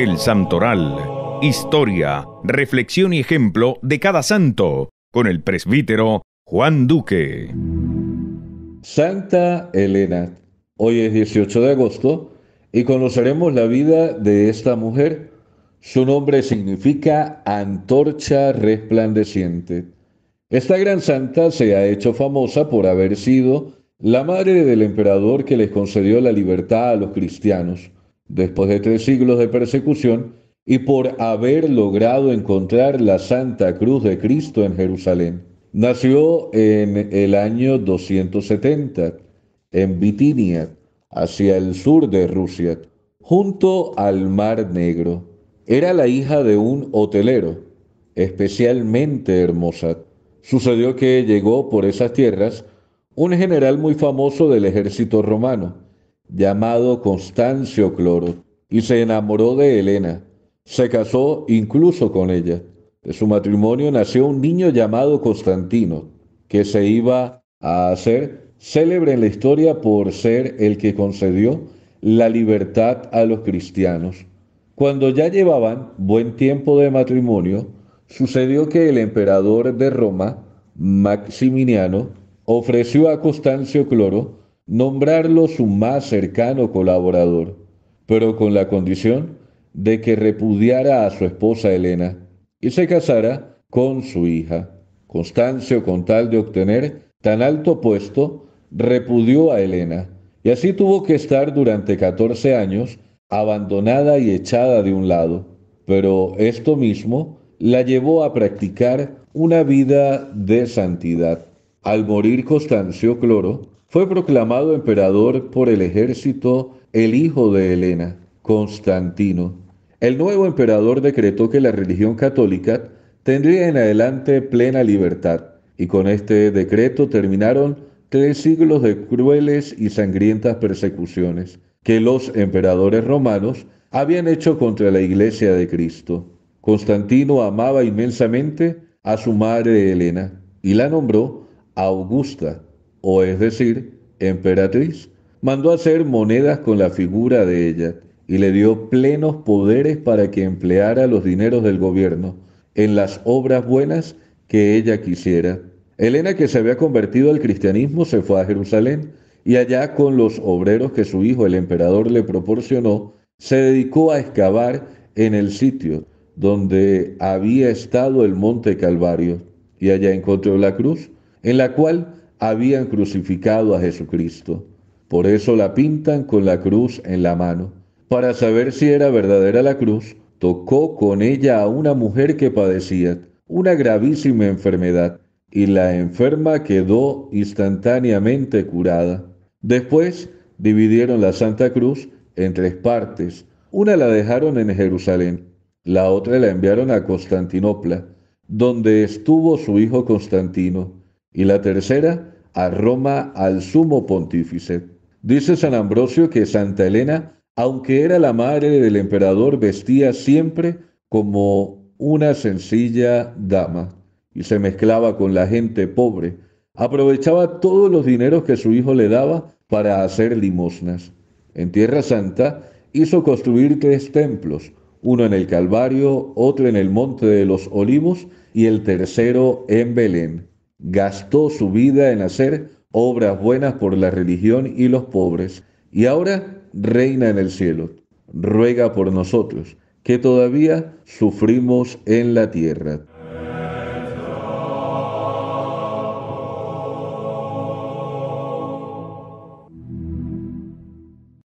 El Santoral. Historia, reflexión y ejemplo de cada santo, con el presbítero Juan Duque. Santa Elena. Hoy es 18 de agosto y conoceremos la vida de esta mujer. Su nombre significa antorcha resplandeciente. Esta gran santa se ha hecho famosa por haber sido la madre del emperador que les concedió la libertad a los cristianos después de tres siglos de persecución y por haber logrado encontrar la Santa Cruz de Cristo en Jerusalén. Nació en el año 270 en Bitinia, hacia el sur de Rusia, junto al Mar Negro. Era la hija de un hotelero, especialmente hermosa. Sucedió que llegó por esas tierras un general muy famoso del ejército romano, llamado Constancio Cloro, y se enamoró de Helena. Se casó incluso con ella. De su matrimonio nació un niño llamado Constantino, que se iba a hacer célebre en la historia por ser el que concedió la libertad a los cristianos. Cuando ya llevaban buen tiempo de matrimonio, sucedió que el emperador de Roma, Maximiliano, ofreció a Constancio Cloro nombrarlo su más cercano colaborador, pero con la condición de que repudiara a su esposa Elena y se casara con su hija. Constancio, con tal de obtener tan alto puesto, repudió a Elena, y así tuvo que estar durante 14 años abandonada y echada de un lado. Pero esto mismo la llevó a practicar una vida de santidad. Al morir Constancio Cloro, fue proclamado emperador por el ejército el hijo de Helena, Constantino. El nuevo emperador decretó que la religión católica tendría en adelante plena libertad, y con este decreto terminaron tres siglos de crueles y sangrientas persecuciones que los emperadores romanos habían hecho contra la iglesia de Cristo. Constantino amaba inmensamente a su madre Helena y la nombró Augusta, o es decir, emperatriz, mandó hacer monedas con la figura de ella y le dio plenos poderes para que empleara los dineros del gobierno en las obras buenas que ella quisiera. Elena, que se había convertido al cristianismo, se fue a Jerusalén y allá con los obreros que su hijo el emperador le proporcionó, se dedicó a excavar en el sitio donde había estado el monte Calvario y allá encontró la cruz, en la cual habían crucificado a Jesucristo. Por eso la pintan con la cruz en la mano. Para saber si era verdadera la cruz, tocó con ella a una mujer que padecía una gravísima enfermedad y la enferma quedó instantáneamente curada. Después dividieron la Santa Cruz en tres partes. Una la dejaron en Jerusalén, la otra la enviaron a Constantinopla, donde estuvo su hijo Constantino. Y la tercera, a Roma al sumo pontífice. Dice San Ambrosio que Santa Elena, aunque era la madre del emperador, vestía siempre como una sencilla dama y se mezclaba con la gente pobre. Aprovechaba todos los dineros que su hijo le daba para hacer limosnas. En Tierra Santa hizo construir tres templos, uno en el Calvario, otro en el Monte de los Olivos y el tercero en Belén gastó su vida en hacer obras buenas por la religión y los pobres, y ahora reina en el cielo. Ruega por nosotros, que todavía sufrimos en la tierra.